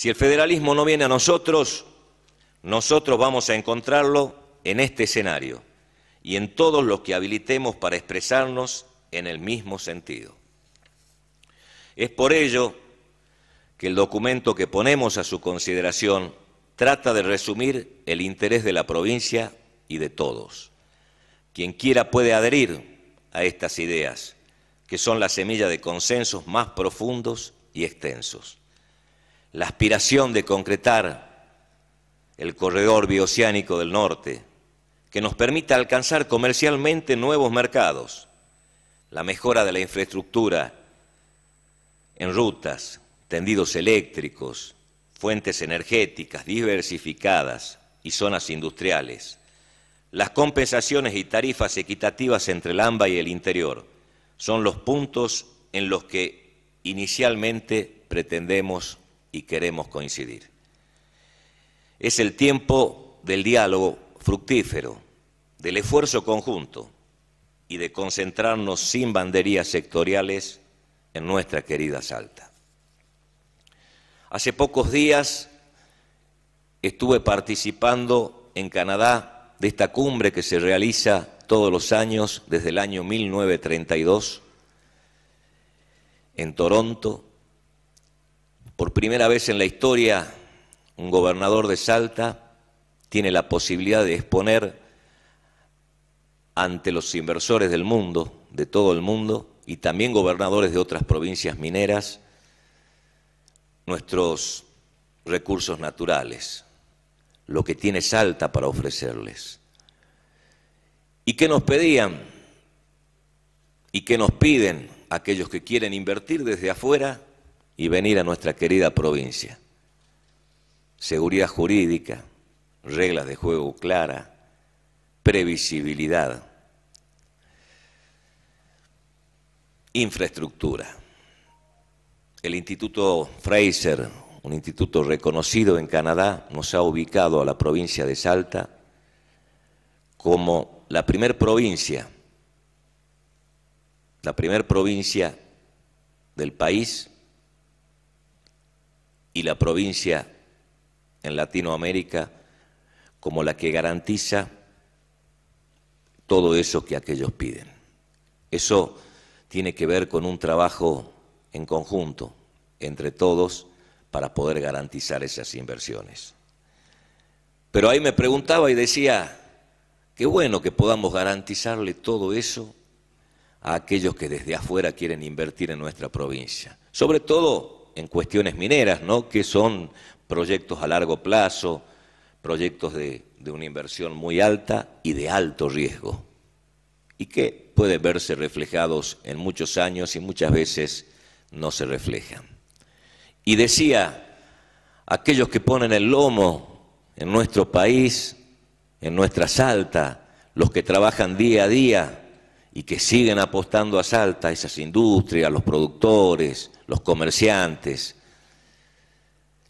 Si el federalismo no viene a nosotros, nosotros vamos a encontrarlo en este escenario y en todos los que habilitemos para expresarnos en el mismo sentido. Es por ello que el documento que ponemos a su consideración trata de resumir el interés de la provincia y de todos. Quien quiera puede adherir a estas ideas, que son la semilla de consensos más profundos y extensos la aspiración de concretar el corredor bioceánico del norte, que nos permita alcanzar comercialmente nuevos mercados, la mejora de la infraestructura en rutas, tendidos eléctricos, fuentes energéticas diversificadas y zonas industriales, las compensaciones y tarifas equitativas entre el AMBA y el interior son los puntos en los que inicialmente pretendemos y queremos coincidir. Es el tiempo del diálogo fructífero, del esfuerzo conjunto y de concentrarnos sin banderías sectoriales en nuestra querida Salta. Hace pocos días estuve participando en Canadá de esta cumbre que se realiza todos los años desde el año 1932 en Toronto por primera vez en la historia, un gobernador de Salta tiene la posibilidad de exponer ante los inversores del mundo, de todo el mundo, y también gobernadores de otras provincias mineras, nuestros recursos naturales, lo que tiene Salta para ofrecerles. ¿Y qué nos pedían? ¿Y qué nos piden aquellos que quieren invertir desde afuera? y venir a nuestra querida provincia. Seguridad jurídica, reglas de juego clara, previsibilidad, infraestructura. El Instituto Fraser, un instituto reconocido en Canadá, nos ha ubicado a la provincia de Salta como la primer provincia, la primer provincia del país y la provincia en Latinoamérica como la que garantiza todo eso que aquellos piden. Eso tiene que ver con un trabajo en conjunto entre todos para poder garantizar esas inversiones. Pero ahí me preguntaba y decía, qué bueno que podamos garantizarle todo eso a aquellos que desde afuera quieren invertir en nuestra provincia. Sobre todo en cuestiones mineras, ¿no? que son proyectos a largo plazo, proyectos de, de una inversión muy alta y de alto riesgo, y que pueden verse reflejados en muchos años y muchas veces no se reflejan. Y decía, aquellos que ponen el lomo en nuestro país, en nuestra Salta, los que trabajan día a día, y que siguen apostando a Salta, esas industrias, los productores, los comerciantes,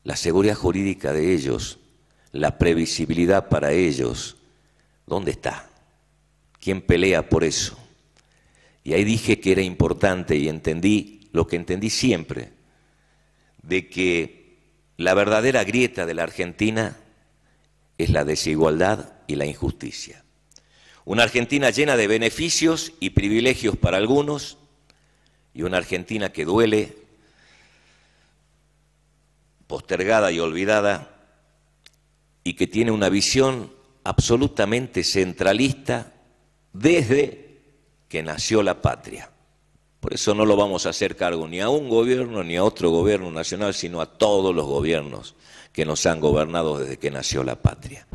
la seguridad jurídica de ellos, la previsibilidad para ellos, ¿dónde está? ¿Quién pelea por eso? Y ahí dije que era importante y entendí lo que entendí siempre, de que la verdadera grieta de la Argentina es la desigualdad y la injusticia. Una Argentina llena de beneficios y privilegios para algunos y una Argentina que duele, postergada y olvidada y que tiene una visión absolutamente centralista desde que nació la patria. Por eso no lo vamos a hacer cargo ni a un gobierno ni a otro gobierno nacional, sino a todos los gobiernos que nos han gobernado desde que nació la patria.